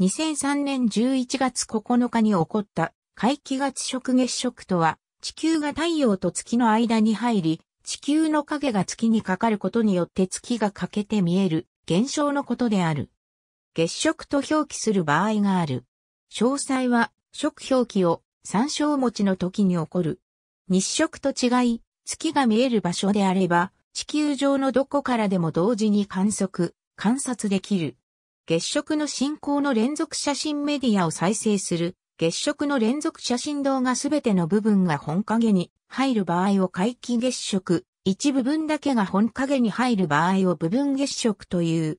2003年11月9日に起こった回帰月食月食とは、地球が太陽と月の間に入り、地球の影が月にかかることによって月が欠けて見える現象のことである。月食と表記する場合がある。詳細は、食表記を参照持ちの時に起こる。日食と違い、月が見える場所であれば、地球上のどこからでも同時に観測、観察できる。月食の進行の連続写真メディアを再生する、月食の連続写真動画すべての部分が本影に入る場合を回帰月食、一部分だけが本影に入る場合を部分月食という。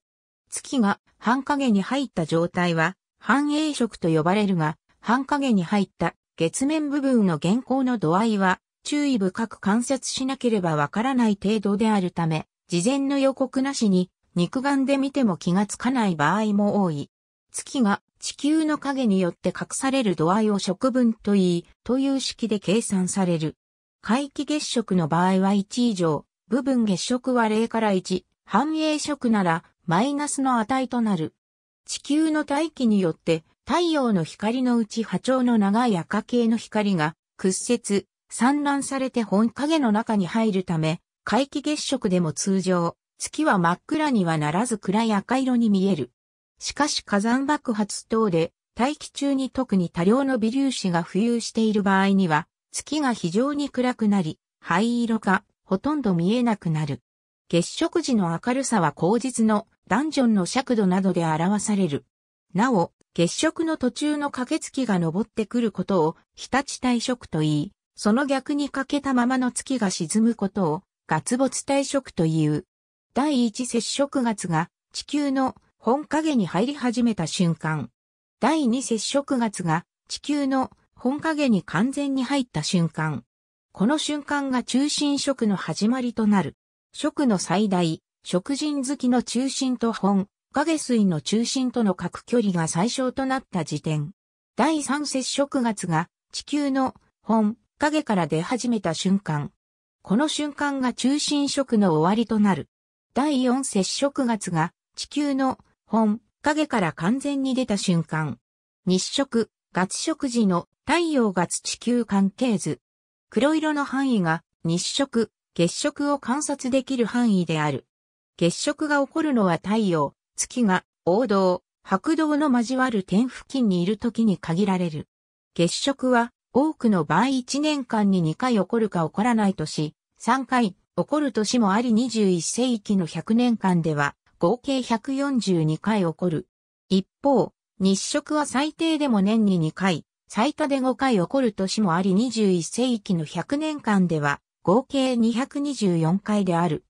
月が半影に入った状態は、半影色と呼ばれるが、半影に入った月面部分の原稿の度合いは、注意深く観察しなければわからない程度であるため、事前の予告なしに肉眼で見ても気がつかない場合も多い。月が地球の影によって隠される度合いを食分といい、という式で計算される。皆既月食の場合は1以上、部分月食は0から1、繁栄食ならマイナスの値となる。地球の大気によって太陽の光のうち波長の長い赤系の光が屈折、散乱されて本影の中に入るため、皆既月食でも通常、月は真っ暗にはならず暗い赤色に見える。しかし火山爆発等で大気中に特に多量の微粒子が浮遊している場合には、月が非常に暗くなり、灰色がほとんど見えなくなる。月食時の明るさは口実のダンジョンの尺度などで表される。なお、月食の途中の駆け月が昇ってくることを日立退職と言い、その逆に欠けたままの月が沈むことを月没退職という。第一接触月が地球の本影に入り始めた瞬間。第二接触月が地球の本影に完全に入った瞬間。この瞬間が中心食の始まりとなる。食の最大、食人好きの中心と本、影水の中心との各距離が最小となった時点。第三接触月が地球の本、影から出始めた瞬間。この瞬間が中心食の終わりとなる。第4接触月が地球の本影から完全に出た瞬間。日食、月食時の太陽月地球関係図。黒色の範囲が日食、月食を観察できる範囲である。月食が起こるのは太陽、月が王道、白道の交わる点付近にいる時に限られる。月食は多くの場合1年間に2回起こるか起こらないとし、3回、起こる年もあり21世紀の100年間では合計142回起こる。一方、日食は最低でも年に2回、最多で5回起こる年もあり21世紀の100年間では合計224回である。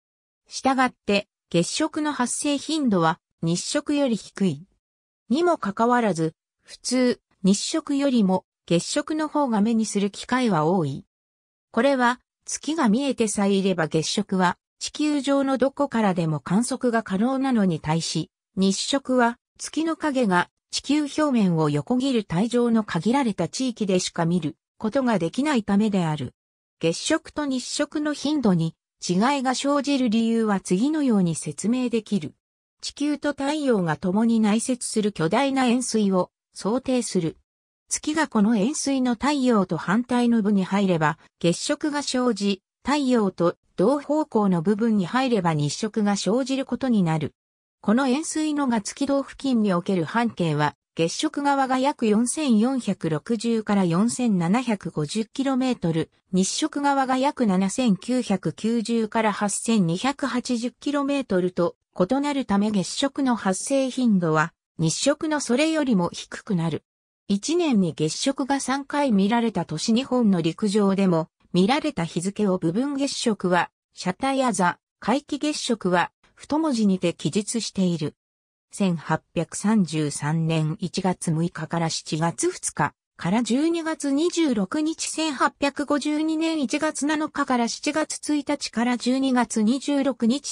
したがって、月食の発生頻度は日食より低い。にもかかわらず、普通、日食よりも月食の方が目にする機会は多い。これは月が見えてさえいれば月食は地球上のどこからでも観測が可能なのに対し、日食は月の影が地球表面を横切る帯状の限られた地域でしか見ることができないためである。月食と日食の頻度に違いが生じる理由は次のように説明できる。地球と太陽が共に内接する巨大な円錐を想定する。月がこの円錐の太陽と反対の部に入れば月食が生じ、太陽と同方向の部分に入れば日食が生じることになる。この円錐のが月道付近における半径は、月食側が約4460から 4750km、日食側が約7990から 8280km と異なるため月食の発生頻度は日食のそれよりも低くなる。1年に月食が3回見られた都市日本の陸上でも、見られた日付を部分月食は、車体あ座、回帰月食は、太文字にて記述している。1833年1月6日から7月2日、から12月26日1852年1月7日から7月1日から12月26日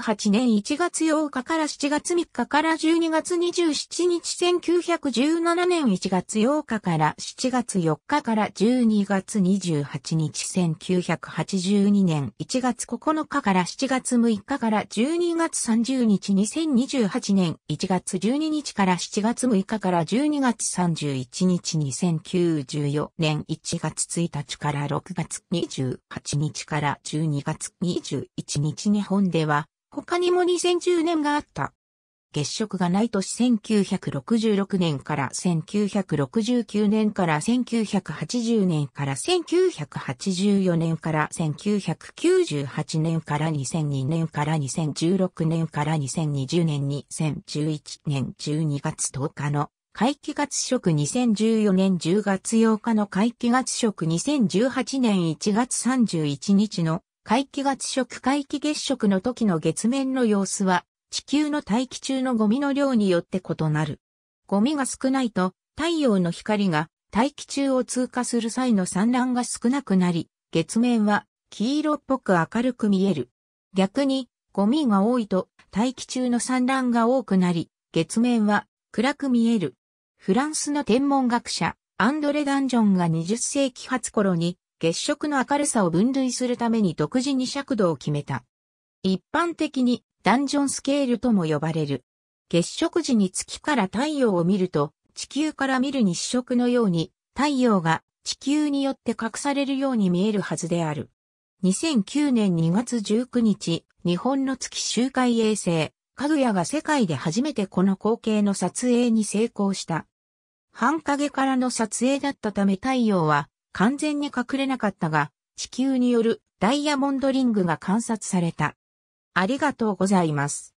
1898年1月8日から7月3日から12月27日1917年1月8日から7月4日から12月28日1982年1月9日から7月6日から12月30日2028年1月12日から7月6日から12月31日1日2094年1月1日から6月28日から12月21日日本では、他にも2010年があった。月食がない年1966年から1969年から1980年から1984年から1998年から2002年から2016年から2020年2011年12月10日の会期月食2014年10月8日の会期月食2018年1月31日の会期月食会期月食の時の月面の様子は地球の大気中のゴミの量によって異なる。ゴミが少ないと太陽の光が大気中を通過する際の散乱が少なくなり、月面は黄色っぽく明るく見える。逆にゴミが多いと大気中の散乱が多くなり、月面は暗く見える。フランスの天文学者、アンドレ・ダンジョンが20世紀初頃に月食の明るさを分類するために独自に尺度を決めた。一般的にダンジョンスケールとも呼ばれる。月食時に月から太陽を見ると、地球から見る日食のように、太陽が地球によって隠されるように見えるはずである。2009年2月19日、日本の月周回衛星、かぐやが世界で初めてこの光景の撮影に成功した。半影からの撮影だったため太陽は完全に隠れなかったが、地球によるダイヤモンドリングが観察された。ありがとうございます。